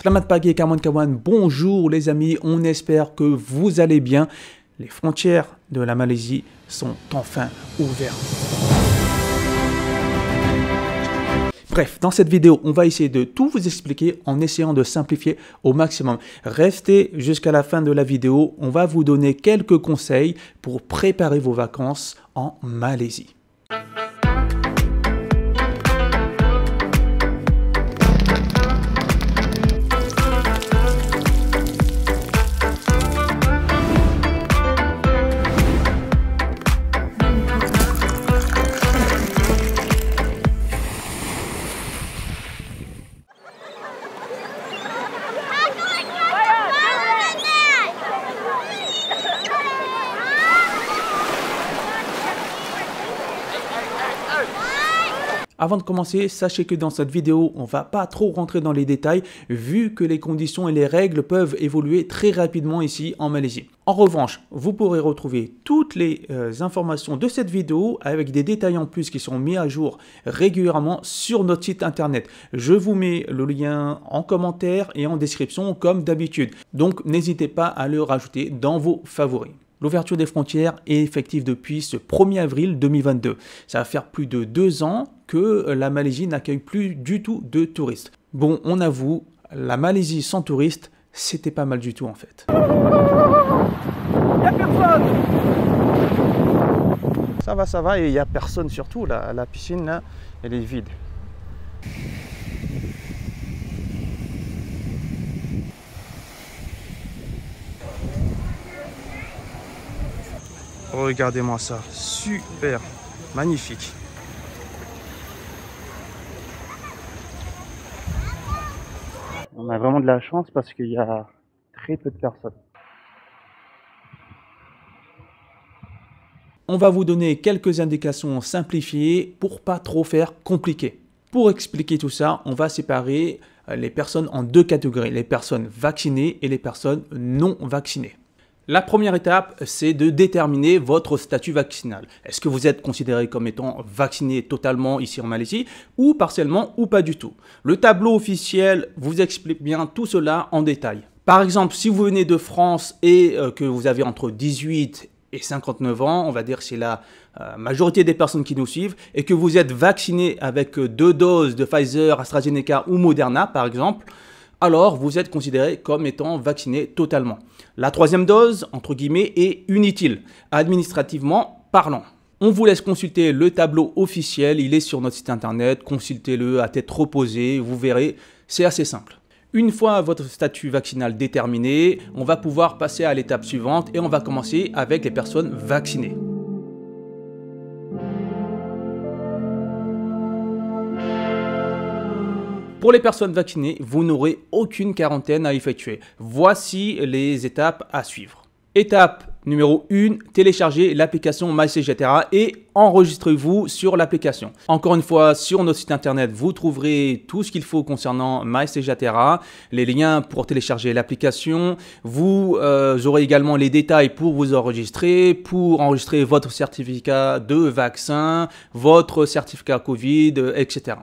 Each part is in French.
Salamat Pagé, Kawan Kawan, bonjour les amis, on espère que vous allez bien. Les frontières de la Malaisie sont enfin ouvertes. Bref, dans cette vidéo, on va essayer de tout vous expliquer en essayant de simplifier au maximum. Restez jusqu'à la fin de la vidéo, on va vous donner quelques conseils pour préparer vos vacances en Malaisie. Avant de commencer, sachez que dans cette vidéo, on ne va pas trop rentrer dans les détails vu que les conditions et les règles peuvent évoluer très rapidement ici en Malaisie. En revanche, vous pourrez retrouver toutes les euh, informations de cette vidéo avec des détails en plus qui sont mis à jour régulièrement sur notre site internet. Je vous mets le lien en commentaire et en description comme d'habitude. Donc n'hésitez pas à le rajouter dans vos favoris. L'ouverture des frontières est effective depuis ce 1er avril 2022. Ça va faire plus de deux ans que euh, la Malaisie n'accueille plus du tout de touristes. Bon, on avoue, la Malaisie sans touristes, c'était pas mal du tout en fait. a personne Ça va, ça va, et il n'y a personne surtout, la piscine là, elle est vide. Regardez-moi ça, super, magnifique. on a vraiment de la chance parce qu'il y a très peu de personnes. On va vous donner quelques indications simplifiées pour pas trop faire compliqué. Pour expliquer tout ça, on va séparer euh, les personnes en deux catégories, les personnes vaccinées et les personnes non vaccinées. La première étape, c'est de déterminer votre statut vaccinal. Est-ce que vous êtes considéré comme étant vacciné totalement ici en Malaisie ou partiellement ou pas du tout Le tableau officiel vous explique bien tout cela en détail. Par exemple, si vous venez de France et euh, que vous avez entre 18 et 59 ans, on va dire c'est la euh, majorité des personnes qui nous suivent, et que vous êtes vacciné avec deux doses de Pfizer, AstraZeneca ou Moderna, par exemple, alors vous êtes considéré comme étant vacciné totalement. La troisième dose, entre guillemets, est inutile, administrativement parlant. On vous laisse consulter le tableau officiel, il est sur notre site internet, consultez-le à tête reposée, vous verrez, c'est assez simple. Une fois votre statut vaccinal déterminé, on va pouvoir passer à l'étape suivante et on va commencer avec les personnes vaccinées. Pour les personnes vaccinées, vous n'aurez aucune quarantaine à effectuer. Voici les étapes à suivre. Étape numéro 1, téléchargez l'application MyCGTRA et enregistrez-vous sur l'application. Encore une fois, sur notre site internet, vous trouverez tout ce qu'il faut concernant MyCGTRA, les liens pour télécharger l'application. Vous euh, aurez également les détails pour vous enregistrer, pour enregistrer votre certificat de vaccin, votre certificat Covid, euh, etc.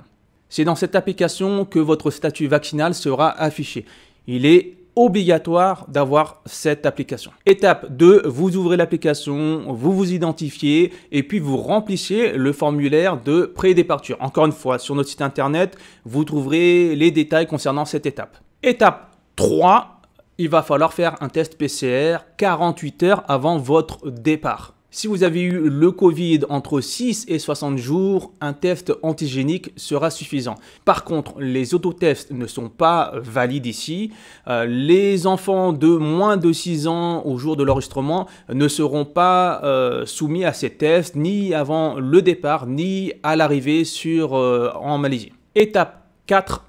C'est dans cette application que votre statut vaccinal sera affiché. Il est obligatoire d'avoir cette application. Étape 2, vous ouvrez l'application, vous vous identifiez et puis vous remplissez le formulaire de pré-départure. Encore une fois, sur notre site internet, vous trouverez les détails concernant cette étape. Étape 3, il va falloir faire un test PCR 48 heures avant votre départ. Si vous avez eu le Covid entre 6 et 60 jours, un test antigénique sera suffisant. Par contre, les autotests ne sont pas valides ici. Euh, les enfants de moins de 6 ans au jour de l'enregistrement ne seront pas euh, soumis à ces tests ni avant le départ ni à l'arrivée sur euh, en Malaisie. Étape 4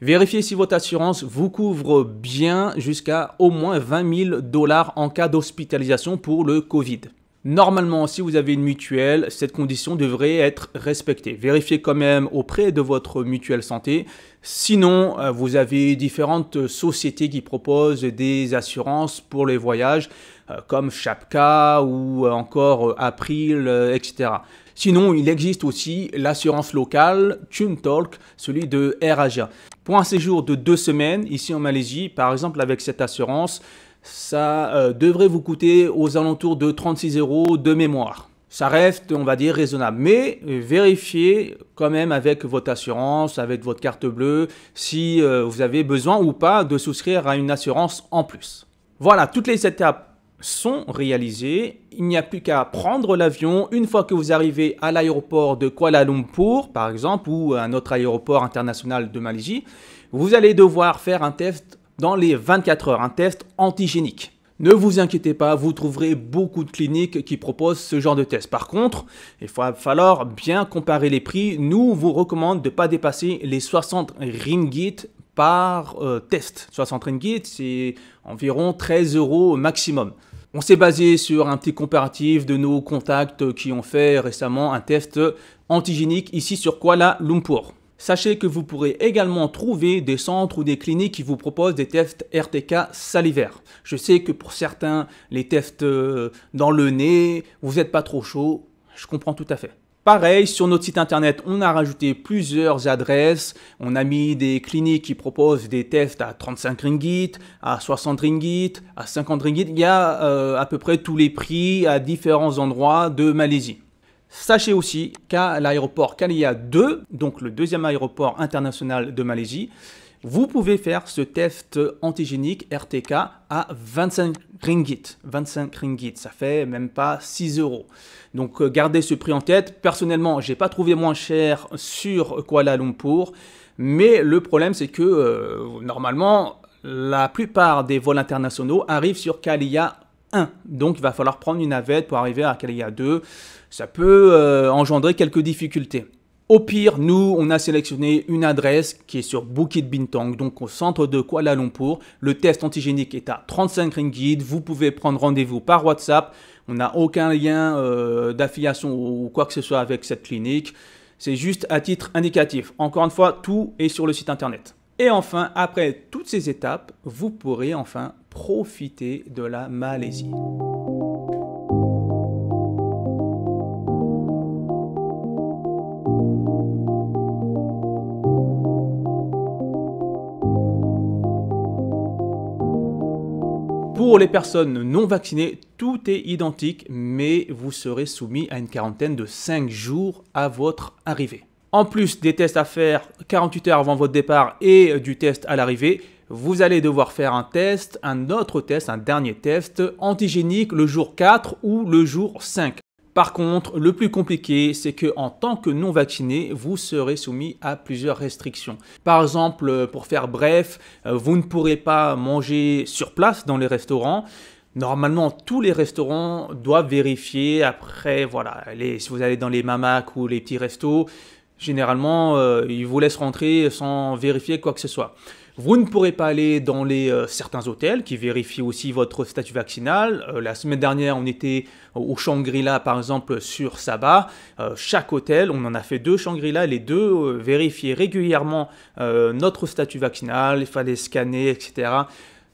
Vérifiez si votre assurance vous couvre bien jusqu'à au moins 20 000 dollars en cas d'hospitalisation pour le Covid. Normalement, si vous avez une mutuelle, cette condition devrait être respectée. Vérifiez quand même auprès de votre mutuelle santé. Sinon, euh, vous avez différentes sociétés qui proposent des assurances pour les voyages, euh, comme Chapka ou euh, encore April, etc. Sinon, il existe aussi l'assurance locale TuneTalk, celui de AirAsia. Pour un séjour de deux semaines ici en Malaisie, par exemple avec cette assurance, ça euh, devrait vous coûter aux alentours de 36 euros de mémoire. Ça reste, on va dire, raisonnable. Mais euh, vérifiez quand même avec votre assurance, avec votre carte bleue, si euh, vous avez besoin ou pas de souscrire à une assurance en plus. Voilà, toutes les étapes sont réalisées. Il n'y a plus qu'à prendre l'avion une fois que vous arrivez à l'aéroport de Kuala Lumpur, par exemple, ou à autre aéroport international de Malaisie. Vous allez devoir faire un test dans les 24 heures, un test antigénique. Ne vous inquiétez pas, vous trouverez beaucoup de cliniques qui proposent ce genre de test. Par contre, il va falloir bien comparer les prix. Nous, vous recommande de ne pas dépasser les 60 ringgit par euh, test. 60 ringgit, c'est environ 13 euros maximum. On s'est basé sur un petit comparatif de nos contacts qui ont fait récemment un test antigénique ici sur Kuala Lumpur. Sachez que vous pourrez également trouver des centres ou des cliniques qui vous proposent des tests RTK salivaires. Je sais que pour certains, les tests euh, dans le nez, vous n'êtes pas trop chaud, je comprends tout à fait. Pareil, sur notre site internet, on a rajouté plusieurs adresses. On a mis des cliniques qui proposent des tests à 35 ringgit, à 60 ringgit, à 50 ringgit. Il y a euh, à peu près tous les prix à différents endroits de Malaisie. Sachez aussi qu'à l'aéroport Kalia 2, donc le deuxième aéroport international de Malaisie, vous pouvez faire ce test antigénique RTK à 25 ringgit. 25 ringgit, ça fait même pas 6 euros. Donc euh, gardez ce prix en tête. Personnellement, j'ai pas trouvé moins cher sur Kuala Lumpur, mais le problème c'est que euh, normalement la plupart des vols internationaux arrivent sur Kalia donc il va falloir prendre une navette pour arriver à Kalia 2. Ça peut euh, engendrer quelques difficultés. Au pire, nous, on a sélectionné une adresse qui est sur Bukit Bintang, donc au centre de Kuala Lumpur. Le test antigénique est à 35 ringgit. Vous pouvez prendre rendez-vous par WhatsApp. On n'a aucun lien euh, d'affiliation ou quoi que ce soit avec cette clinique. C'est juste à titre indicatif. Encore une fois, tout est sur le site internet. Et enfin, après toutes ces étapes, vous pourrez enfin profiter de la Malaisie. Pour les personnes non vaccinées, tout est identique, mais vous serez soumis à une quarantaine de 5 jours à votre arrivée. En plus des tests à faire 48 heures avant votre départ et du test à l'arrivée, vous allez devoir faire un test, un autre test, un dernier test antigénique le jour 4 ou le jour 5. Par contre, le plus compliqué, c'est que en tant que non vacciné, vous serez soumis à plusieurs restrictions. Par exemple, pour faire bref, euh, vous ne pourrez pas manger sur place dans les restaurants. Normalement, tous les restaurants doivent vérifier. Après, voilà, si vous allez dans les mamacs ou les petits restos, généralement, euh, ils vous laissent rentrer sans vérifier quoi que ce soit. Vous ne pourrez pas aller dans les euh, certains hôtels qui vérifient aussi votre statut vaccinal. Euh, la semaine dernière, on était au Shangri-La par exemple sur Saba. Euh, chaque hôtel, on en a fait deux Shangri-La, les deux vérifiaient régulièrement notre statut vaccinal, il fallait scanner, etc.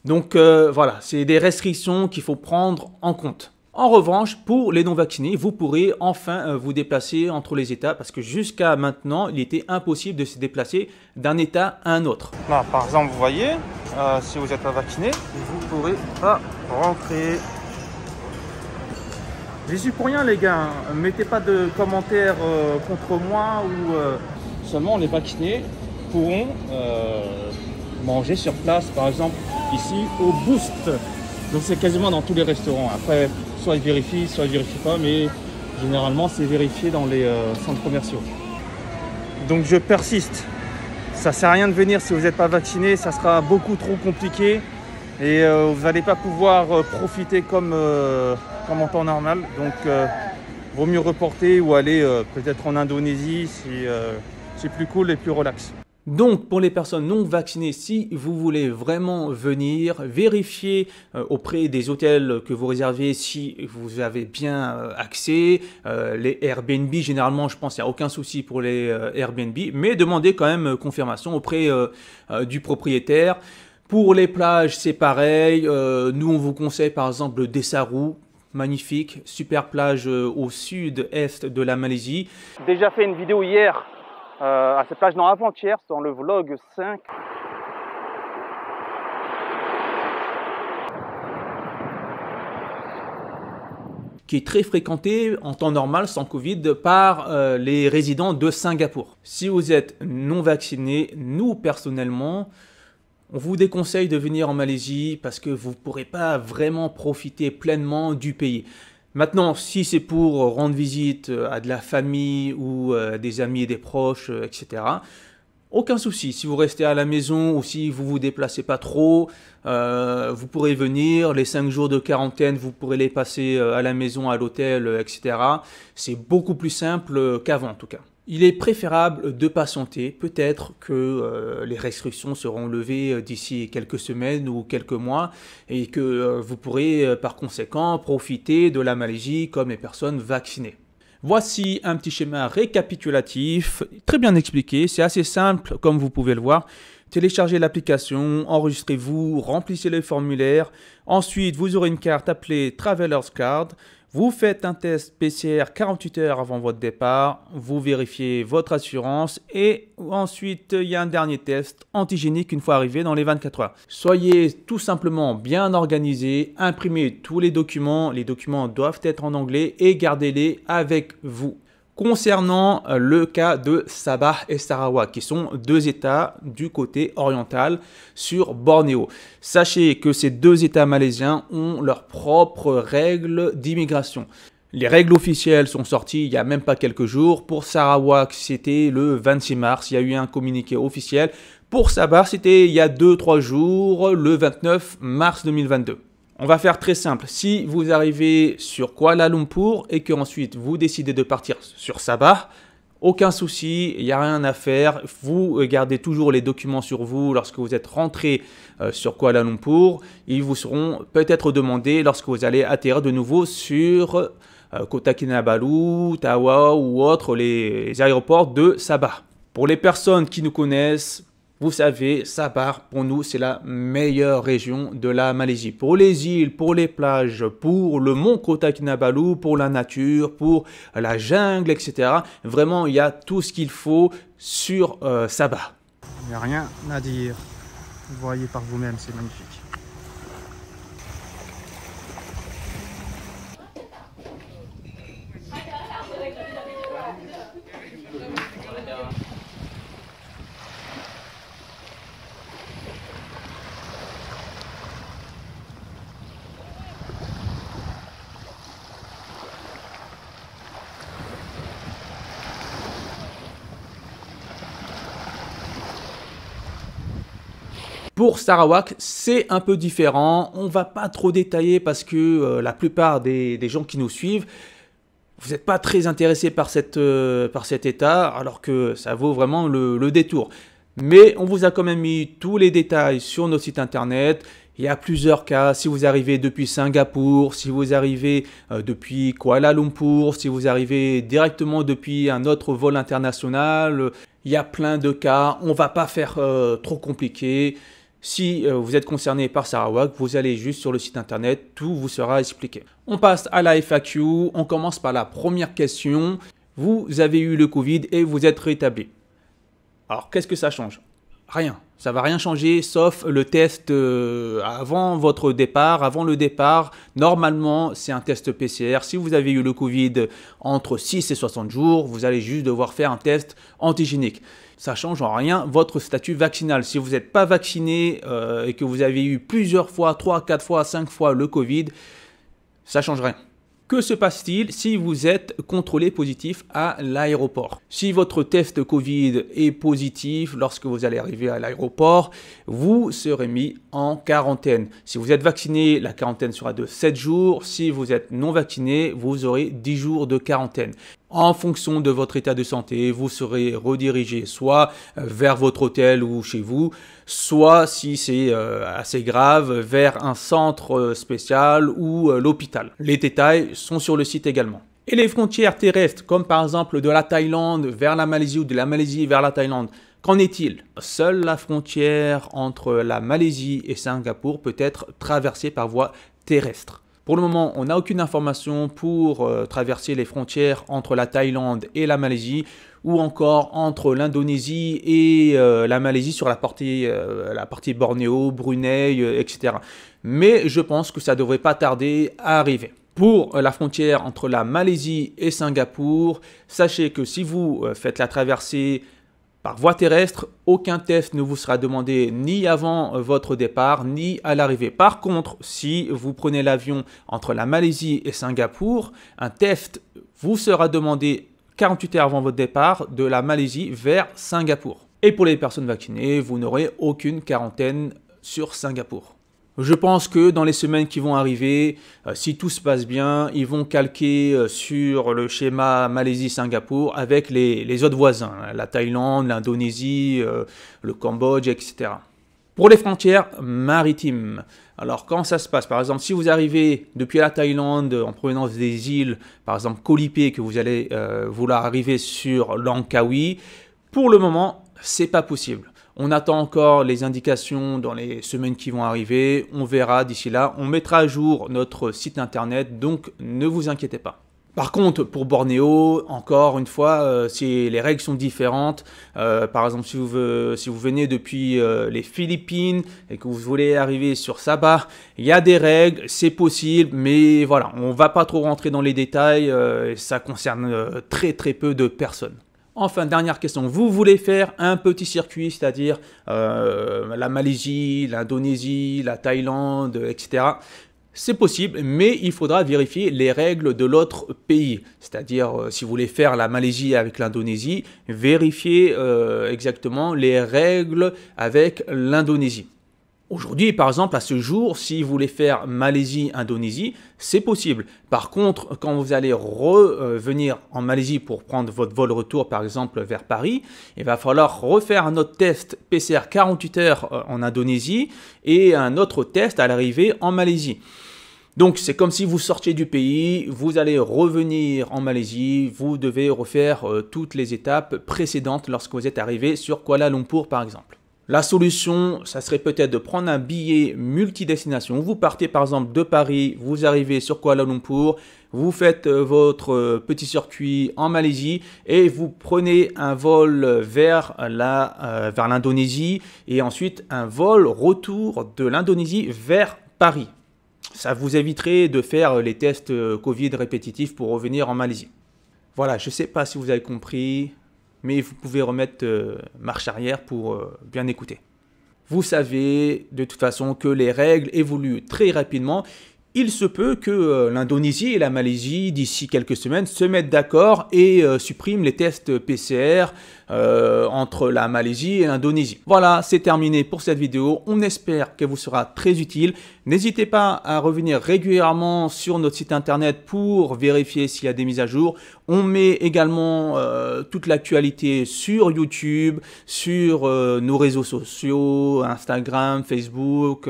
Donc voilà, c'est des restrictions qu'il faut prendre en compte. En revanche, pour les non-vaccinés, vous pourrez enfin euh, vous déplacer entre les États parce que jusqu'à maintenant, il était impossible de se déplacer d'un État à un autre. par exemple, vous voyez, euh, si vous n'êtes pas vacciné, vous ne pourrez pas rentrer. J'y suis pour rien, les gars. Mettez pas de commentaires euh, contre moi ou. Seulement, les vaccinés pourront manger sur place, par exemple, ici au Boost. Donc, c'est quasiment dans tous les restaurants. Après soit ils vérifient, soit ils vérifient pas, mais généralement c'est vérifié dans les euh, centres commerciaux. Donc je persiste. Ça sert à rien de venir si vous n'êtes pas vacciné, ça sera beaucoup trop compliqué et euh, vous n'allez pas pouvoir euh, profiter comme, comme, en temps normal. Donc vaut mieux reporter ou aller peut-être en Indonésie si c'est plus cool et plus relax. Donc pour les personnes non vaccinées, si vous voulez vraiment venir, vérifiez euh, auprès des hôtels que vous réservez si vous avez bien euh, accès. Euh, les Airbnb, généralement, je pense qu'il n'y a aucun souci pour les Airbnb, mais demandez quand même confirmation auprès du propriétaire. Pour les plages, c'est pareil. nous, on vous conseille par exemple Dessarou, magnifique, super plage au sud-est de la Malaisie. Déjà fait une vidéo hier euh, à cette page dans avant-hier, dans le vlog 5. qui est très fréquenté en temps normal sans Covid par euh, les résidents de Singapour. Si vous êtes non vacciné, nous personnellement, on vous déconseille de venir en Malaisie parce que vous ne pourrez pas vraiment profiter pleinement du pays. Maintenant, si c'est pour rendre visite euh, à de la famille ou euh, des amis et des proches, euh, etc., aucun souci. Si vous restez à la maison ou si vous vous déplacez pas trop, vous pourrez venir. Les cinq jours de quarantaine, vous pourrez les passer à la maison, à l'hôtel, etc. C'est beaucoup plus simple qu'avant en tout cas. Il est préférable de patienter, peut-être que euh, les restrictions seront levées euh, d'ici quelques semaines ou quelques mois et que euh, vous pourrez par conséquent profiter de la Malaisie comme les personnes vaccinées. Voici un petit schéma récapitulatif, très bien expliqué, c'est assez simple comme vous pouvez le voir. Téléchargez l'application, enregistrez-vous, remplissez le formulaire, Ensuite, vous aurez une carte appelée Traveler's Card vous faites un test PCR 48 heures avant votre départ, vous vérifiez votre assurance et ensuite il y a un dernier test antigénique une fois arrivé dans les 24 heures. Soyez tout simplement bien organisé, imprimez tous les documents, les documents doivent être en anglais et gardez-les avec vous concernant euh, le cas de Sabah et Sarawak, qui sont deux États du côté oriental sur Bornéo. Sachez que ces deux États malaisiens ont leurs propres règles d'immigration. Les règles officielles sont sorties il n'y a même pas quelques jours. Pour Sarawak, c'était le 26 mars. Il y a eu un communiqué officiel. Pour Sabah, c'était il y a 2-3 jours, le 29 mars 2022. On va faire très simple. Si vous arrivez sur Kuala Lumpur et que ensuite vous décidez de partir sur Sabah, aucun souci, il n'y a rien à faire. Vous gardez toujours les documents sur vous lorsque vous êtes rentré euh, sur Kuala Lumpur. Ils vous seront peut-être demandés lorsque vous allez atterrir de nouveau sur euh, Kota Kinabalu, Tawa ou autres, les aéroports de Sabah. Pour les personnes qui nous connaissent, vous savez, Sabah, pour nous, c'est la meilleure région de la Malaisie. Pour les îles, pour les plages, pour le mont Kota Kinabalu, pour la nature, pour la jungle, etc. Vraiment, il y a tout ce qu'il faut sur euh, Sabah. Il n'y a rien à dire. Vous voyez par vous-même, c'est magnifique. Pour Sarawak, c'est un peu différent. On ne va pas trop détailler parce que euh, la plupart des, gens qui nous suivent, vous n'êtes pas très intéressés euh, par, cet état, alors que ça vaut vraiment le, détour. Mais on vous a quand même mis tous les détails sur nos sites internet. Il y a plusieurs cas, si vous arrivez depuis Singapour, si vous arrivez euh, depuis Kuala Lumpur, si vous arrivez directement depuis un autre vol international, il y a plein de cas, on ne va pas faire trop compliqué. Si euh, vous êtes concerné par Sarawak, vous allez juste sur le site internet, tout vous sera expliqué. On passe à la FAQ, on commence par la première question. Vous avez eu le Covid et vous êtes rétabli. Alors qu'est-ce que ça change Rien. Ça ne va rien changer sauf le test euh, avant votre départ. Avant le départ, normalement, c'est un test PCR. Si vous avez eu le Covid entre 6 et 60 jours, vous allez juste devoir faire un test antigénique. Ça ne change en rien votre statut vaccinal. Si vous n'êtes pas vacciné euh, et que vous avez eu plusieurs fois, 3, 4 fois, 5 fois le Covid, ça ne change rien. Que se passe-t-il si vous êtes contrôlé positif à l'aéroport Si votre test Covid est positif lorsque vous allez arriver à l'aéroport, vous serez mis en quarantaine. Si vous êtes vacciné, la quarantaine sera de 7 jours. Si vous êtes non vacciné, vous aurez 10 jours de quarantaine en fonction de votre état de santé, vous serez redirigé soit euh, vers votre hôtel ou chez vous, soit si c'est euh, assez grave, vers un centre euh, spécial ou l'hôpital. Les détails sont sur le site également. Et les frontières terrestres, comme par exemple de la Thaïlande vers la Malaisie ou de la Malaisie vers la Thaïlande, qu'en est-il Seule la frontière entre la Malaisie et Singapour peut être traversée par voie terrestre. Pour le moment, on n'a aucune information pour euh, traverser les frontières entre la Thaïlande et la Malaisie ou encore entre l'Indonésie et euh, la Malaisie sur la partie, euh, la partie Bornéo, Brunei, etc. Mais je pense que ça ne devrait pas tarder à arriver. Pour la frontière entre la Malaisie et Singapour, sachez que si vous faites la traversée par voie terrestre, aucun test ne vous sera demandé ni avant euh, votre départ ni à l'arrivée. Par contre, si vous prenez l'avion entre la Malaisie et Singapour, un test vous sera demandé 48 heures avant votre départ de la Malaisie vers Singapour. Et pour les personnes vaccinées, vous n'aurez aucune quarantaine sur Singapour. Je pense que dans les semaines qui vont arriver, euh, si tout se passe bien, ils vont calquer euh, sur le schéma Malaisie-Singapour avec les, autres voisins, hein, la Thaïlande, l'Indonésie, euh, le Cambodge, etc. Pour les frontières maritimes, alors quand ça se passe, par exemple, si vous arrivez depuis la Thaïlande en provenance des îles, par exemple Colipé, que vous allez vouloir arriver sur Langkawi, pour le moment, c'est pas possible. On attend encore les indications dans les semaines qui vont arriver. On verra d'ici là. On mettra à jour notre site internet, donc ne vous inquiétez pas. Par contre, pour Bornéo, encore une fois, euh, si les règles sont différentes, euh, par exemple si vous, si vous venez depuis euh, les Philippines et que vous voulez arriver sur Sabah, il y a des règles, c'est possible, mais voilà, on ne va pas trop rentrer dans les détails, ça concerne très très peu de personnes. Enfin, dernière question, vous voulez faire un petit circuit, c'est-à-dire euh, la Malaisie, l'Indonésie, la Thaïlande, etc. C'est possible, mais il faudra vérifier les règles de l'autre pays. C'est-à-dire, euh, si vous voulez faire la Malaisie avec l'Indonésie, vérifiez euh, exactement les règles avec l'Indonésie. Aujourd'hui, par exemple, à ce jour, si vous voulez faire Malaisie-Indonésie, c'est possible. Par contre, quand vous allez revenir en Malaisie pour prendre votre vol retour, par exemple, vers Paris, il va falloir refaire un autre test PCR 48 heures euh, en Indonésie et un autre test à l'arrivée en Malaisie. Donc c'est comme si vous sortiez du pays, vous allez revenir en Malaisie, vous devez refaire euh, toutes les étapes précédentes lorsque vous êtes arrivé sur Kuala Lumpur par exemple. La solution, ça serait peut-être de prendre un billet multidestination. Vous partez par exemple de Paris, vous arrivez sur Kuala Lumpur, vous faites euh, votre euh, petit circuit en Malaisie et vous prenez un vol vers la euh, vers l'Indonésie et ensuite un vol retour de l'Indonésie vers Paris. Ça vous éviterait de faire les tests Covid répétitifs pour revenir en Malaisie. Voilà, je ne sais pas si vous avez compris mais vous pouvez remettre euh, marche arrière pour euh, bien écouter. Vous savez de toute façon que les règles évoluent très rapidement. Il se peut que euh, l'Indonésie et la Malaisie, d'ici quelques semaines, se mettent d'accord et suppriment les tests PCR euh, entre la Malaisie et l'Indonésie. Voilà, c'est terminé pour cette vidéo. On espère qu'elle vous sera très utile. N'hésitez pas à revenir régulièrement sur notre site internet pour vérifier s'il y a des mises à jour. On met également euh, toute l'actualité sur YouTube, sur euh, nos réseaux sociaux, Instagram, Facebook.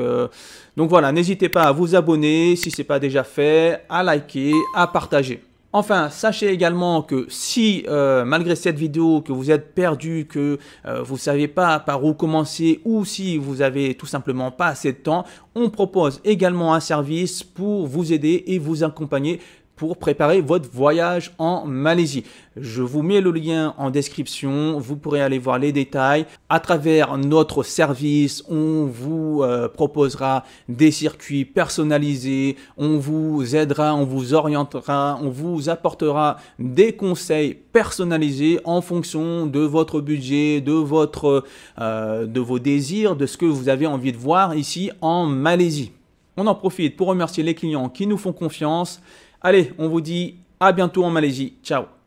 donc voilà, n'hésitez pas à vous abonner si ce n'est pas déjà fait, à liker, à partager. Enfin, sachez également que si, euh, malgré cette vidéo, que vous êtes perdu, que euh, vous ne savez pas par où commencer ou si vous avez tout simplement pas assez de temps, on propose également un service pour vous aider et vous accompagner pour préparer votre voyage en Malaisie. Je vous mets le lien en description, vous pourrez aller voir les détails. À travers notre service, on vous euh, proposera des circuits personnalisés, on vous aidera, on vous orientera, on vous apportera des conseils personnalisés en fonction de votre budget, de votre euh, de vos désirs, de ce que vous avez envie de voir ici en Malaisie. On en profite pour remercier les clients qui nous font confiance. Allez, on vous dit à bientôt en Malaisie. Ciao